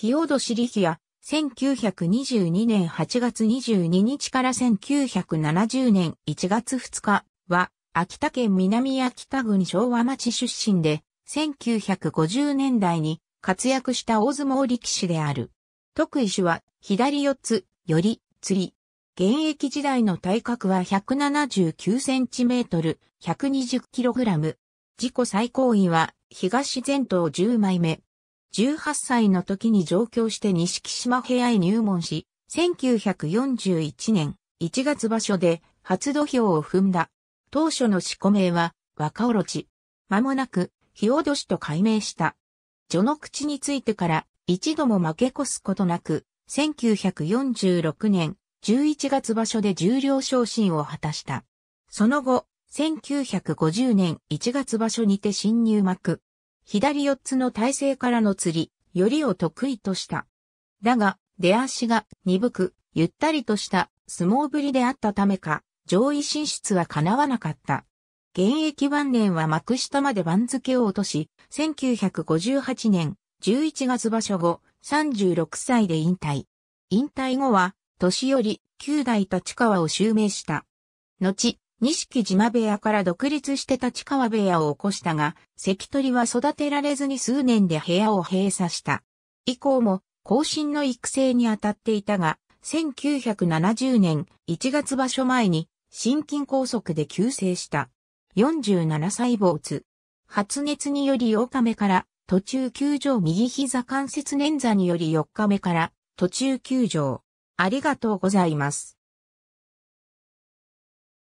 ヒオドシリヒア、1922年8月22日から1970年1月2日は、秋田県南秋田郡昭和町出身で、1950年代に活躍した大相撲力士である。特異種は、左四つ、より、釣り。現役時代の体格は179センチメートル、120キログラム。自己最高位は、東前頭10枚目、18歳の時に上京して西木島部屋へ入門し、1941年1月場所で初土俵を踏んだ。当初の四込名は若おろち。間もなく日おどしと改名した。序の口についてから一度も負け越すことなく、1946年11月場所で重量昇進を果たした。その後、1950年1月場所にて新入幕。左四つの体勢からの釣り、よりを得意とした。だが、出足が鈍く、ゆったりとした相撲ぶりであったためか、上位進出は叶わなかった。現役晩年は幕下まで番付を落とし、1958年11月場所後、36歳で引退。引退後は、年寄り、九代立川を襲名した。後、錦島部屋から独立して立川部屋を起こしたが、関取は育てられずに数年で部屋を閉鎖した。以降も、後進の育成に当たっていたが、1970年1月場所前に、心筋梗塞で急性した。47歳没。発熱により8日目から、途中休場右膝関節捻挫により4日目から、途中休場。ありがとうございます。